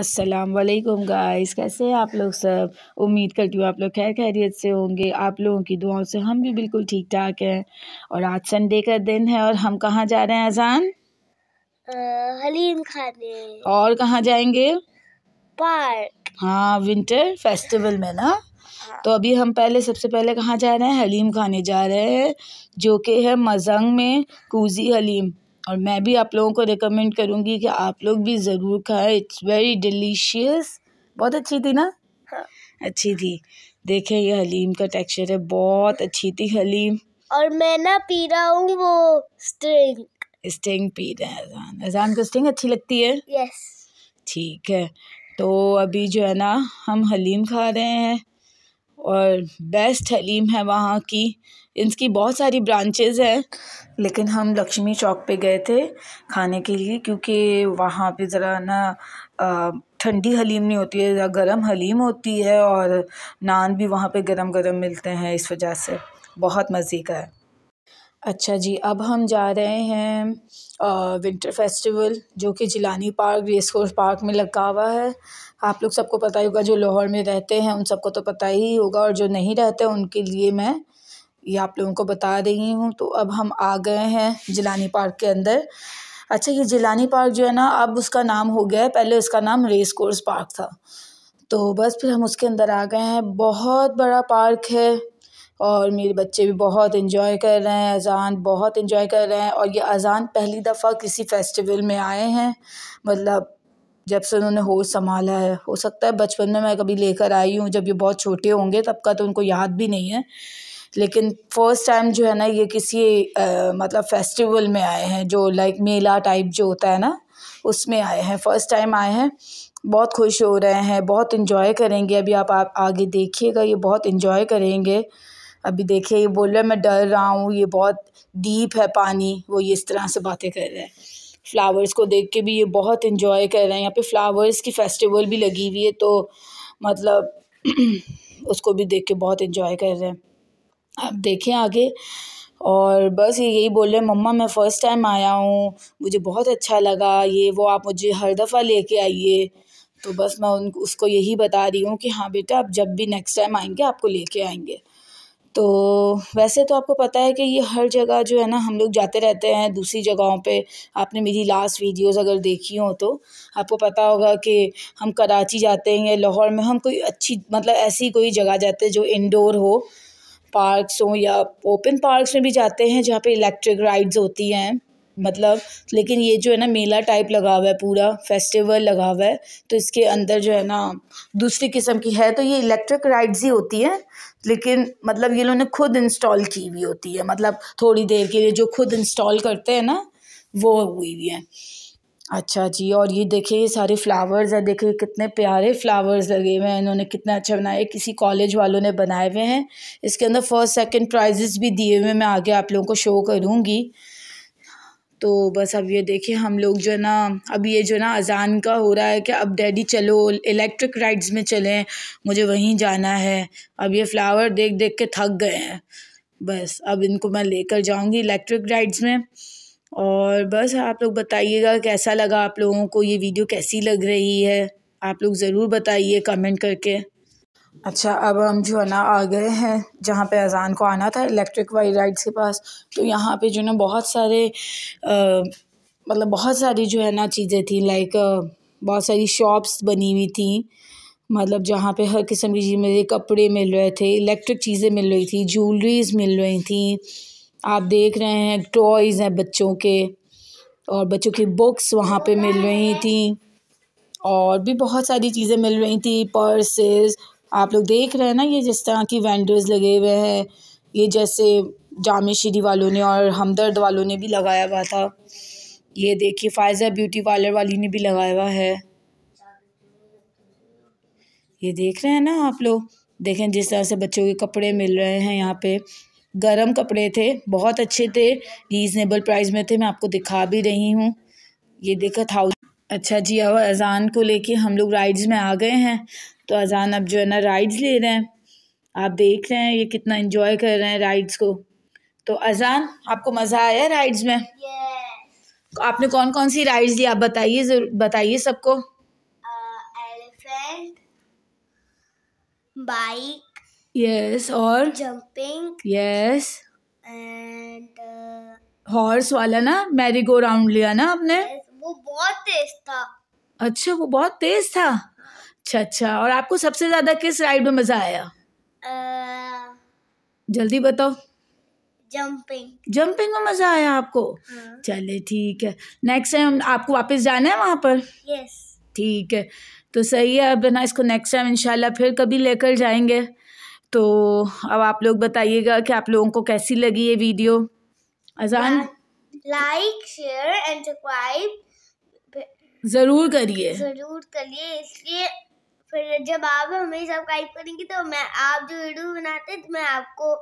अस्सलाम वालेकुम गाइस कैसे हैं आप लोग सब उम्मीद करती हूँ आप लोग खैर खैरियत से होंगे आप लोगों की दुआओं से हम भी बिल्कुल ठीक ठाक हैं और आज संडे का दिन है और हम कहाँ जा रहे हैं अजान हलीम खाने और कहाँ जाएंगे पार्क हाँ विंटर फेस्टिवल में ना हाँ। तो अभी हम पहले सबसे पहले कहाँ जा रहे हैं हलीम खाने जा रहे हैं जो कि है मजंग में कूजी हलीम और मैं भी आप लोगों को रिकमेंड करूँगी कि आप लोग भी ज़रूर खाए इट्स वेरी डिलीशियस बहुत अच्छी थी ना हाँ। अच्छी थी देखें ये हलीम का टेक्सचर है बहुत अच्छी थी हलीम और मैं ना पी रहा हूँ वो स्ट्रिंग स्टिंग पी रहे हैं अजान अजान को स्टिंग अच्छी लगती है यस ठीक है तो अभी जो है ना हम हलीम खा रहे हैं और बेस्ट हलीम है वहाँ की इसकी बहुत सारी ब्रांचेज़ हैं लेकिन हम लक्ष्मी चौक पे गए थे खाने के लिए क्योंकि वहाँ पे ज़रा ना ठंडी हलीम नहीं होती है ज़रा गर्म हलीम होती है और नान भी वहाँ पे गरम गरम मिलते हैं इस वजह से बहुत मज़े का है अच्छा जी अब हम जा रहे हैं विंटर फेस्टिवल जो कि Jilani park race course park में लगा हुआ है आप लोग सबको पता ही होगा जो लाहौर में रहते हैं उन सबको तो पता ही होगा और जो नहीं रहते उनके लिए मैं ये आप लोगों को बता रही हूँ तो अब हम आ गए हैं जिलानी पार्क के अंदर अच्छा ये जिलानी पार्क जो है ना अब उसका नाम हो गया है पहले उसका नाम रेस कोर्स पार्क था तो बस फिर हम उसके अंदर आ गए हैं बहुत बड़ा पार्क है और मेरे बच्चे भी बहुत इंजॉय कर रहे हैं अज़ान बहुत इंजॉय कर रहे हैं और ये अज़ान पहली दफ़ा किसी फेस्टिवल में आए हैं मतलब जब से उन्होंने होश संभाला है हो सकता है बचपन में मैं कभी लेकर आई हूँ जब ये बहुत छोटे होंगे तब का तो उनको याद भी नहीं है लेकिन फ़र्स्ट टाइम जो है ना ये किसी आ, मतलब फेस्टिवल में आए हैं जो लाइक मेला टाइप जो होता है ना उसमें आए हैं फ़र्स्ट टाइम आए हैं बहुत खुश हो रहे हैं बहुत इन्जॉय करेंगे अभी आप, आप आगे देखिएगा ये बहुत इन्जॉय करेंगे अभी देखिए ये बोल रहा है मैं डर रहा हूँ ये बहुत डीप है पानी वो ये इस तरह से बातें कर रहा है फ्लावर्स को देख के भी ये बहुत इन्जॉय कर रहे हैं यहाँ पे फ्लावर्स की फेस्टिवल भी लगी हुई है तो मतलब उसको भी देख के बहुत इन्जॉय कर रहे हैं आप देखें आगे और बस ये यही बोल रहे हैं मम्मा मैं फ़र्स्ट टाइम आया हूँ मुझे बहुत अच्छा लगा ये वो आप मुझे हर दफ़ा लेके आइए तो बस मैं उन उसको यही बता रही हूँ कि हाँ बेटा आप जब भी नेक्स्ट टाइम आएंगे आपको लेके आएंगे तो वैसे तो आपको पता है कि ये हर जगह जो है ना हम लोग जाते रहते हैं दूसरी जगहों पे आपने मेरी लास्ट वीडियोस अगर देखी हो तो आपको पता होगा कि हम कराची जाते हैं या लाहौर में हम कोई अच्छी मतलब ऐसी कोई जगह जाते हैं जो इंडोर हो पार्क्स हो या ओपन पार्क्स में भी जाते हैं जहाँ पे इलेक्ट्रिक राइड्स होती हैं मतलब लेकिन ये जो है ना मेला टाइप लगा हुआ है पूरा फेस्टिवल लगा हुआ है तो इसके अंदर जो है ना दूसरी किस्म की है तो ये इलेक्ट्रिक राइड्स ही होती हैं लेकिन मतलब ये लोगों ने खुद इंस्टॉल की हुई होती है मतलब थोड़ी देर के लिए जो खुद इंस्टॉल करते हैं ना वो हुई हुई है अच्छा जी और ये देखिए ये सारे फ्लावर्स है देखिए कितने प्यारे फ्लावर्स लगे हुए हैं इन्होंने कितना अच्छा बनाया किसी कॉलेज वालों ने बनाए हुए हैं इसके अंदर फर्स्ट सेकंड प्राइजेस भी दिए हुए मैं आगे आप लोगों को शो करूँगी तो बस अब ये देखिए हम लोग जो है ना अब ये जो है ना अज़ान का हो रहा है कि अब डैडी चलो इलेक्ट्रिक राइड्स में चलें मुझे वहीं जाना है अब ये फ्लावर देख देख के थक गए हैं बस अब इनको मैं लेकर जाऊंगी इलेक्ट्रिक राइड्स में और बस आप लोग बताइएगा कैसा लगा आप लोगों को ये वीडियो कैसी लग रही है आप लोग ज़रूर बताइए कमेंट करके अच्छा अब हम जो है ना आ गए हैं जहाँ पे अज़ान को आना था इलेक्ट्रिक वाई राइड्स के पास तो यहाँ पे जो ना बहुत सारे मतलब बहुत सारी जो है ना चीज़ें थी लाइक बहुत सारी शॉप्स बनी हुई थी मतलब जहाँ पे हर किस्म की चीज़ मिल रही कपड़े मिल रहे थे इलेक्ट्रिक चीज़ें मिल रही थी ज्वेलरीज मिल रही थी आप देख रहे हैं टॉयज़ हैं बच्चों के और बच्चों की बुक्स वहाँ पे मिल रही थी और भी बहुत सारी चीज़ें मिल रही थी पर्सेज आप लोग देख रहे हैं ना ये जिस तरह की वेंडर्स लगे हुए हैं ये जैसे जाम शीरी वालों ने और हमदर्द वालों ने भी लगाया हुआ था ये देखिए फायज़ा ब्यूटी पार्लर वाली ने भी लगाया हुआ है ये देख रहे हैं ना आप लोग देखें जिस तरह से बच्चों के कपड़े मिल रहे हैं यहाँ पे गरम कपड़े थे बहुत अच्छे थे रीज़नेबल प्राइस में थे मैं आपको दिखा भी रही हूँ ये देखा थाउज अच्छा जी अब अज़ान को लेके हम लोग राइड्स में आ गए हैं तो अज़ान अब जो है ना राइड्स ले रहे हैं आप देख रहे हैं ये कितना इंजॉय कर रहे हैं राइड्स को तो अज़ान आपको मज़ा आया राइड्स में yes. आपने कौन कौन सी राइड्स ली आप बताइए बताइए सबको एलिफेंट बाइक यस और जंपिंग यस एंड हॉर्स वाला ना मैरी गो राउंड लिया ना आपने yes. वो बहुत तेज था अच्छा वो बहुत तेज था अच्छा अच्छा और आपको सबसे ज्यादा किस राइड में मजा आया आ... जल्दी बताओ जंपिंग जंपिंग में मजा आया आपको हाँ। चले ठीक है नेक्स्ट टाइम आपको वापस जाना है वहाँ पर यस ठीक है तो सही है अब ना इसको नेक्स्ट टाइम इंशाल्लाह फिर कभी लेकर जाएंगे तो अब आप लोग बताइएगा कि आप लोगों को कैसी लगी ये वीडियो अजान लाइक शेयर एंड सब्सक्राइब ज़रूर करिए ज़रूर करिए इसलिए फिर जब आप हमें सब्सक्राइब करेंगे तो मैं आप जो वीडियो बनाते हैं तो मैं आपको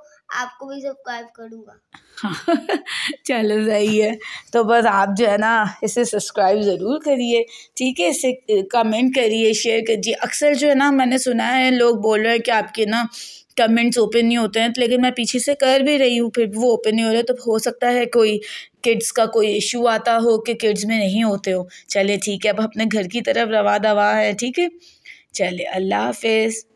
आपको भी सब्सक्राइब करूँगा चलो सही है तो बस आप जो है ना इसे सब्सक्राइब ज़रूर करिए ठीक है इसे कमेंट करिए शेयर करिए अक्सर जो है ना मैंने सुना है लोग बोल रहे हैं कि आपके ना कमेंट्स ओपन नहीं होते हैं तो लेकिन मैं पीछे से कर भी रही हूँ फिर वो ओपन नहीं हो रहे तो हो सकता है कोई किड्स का कोई इशू आता हो कि किड्स में नहीं होते हो चले ठीक है अब अपने घर की तरफ रवा दवा है ठीक है चले अल्लाह हाफिज़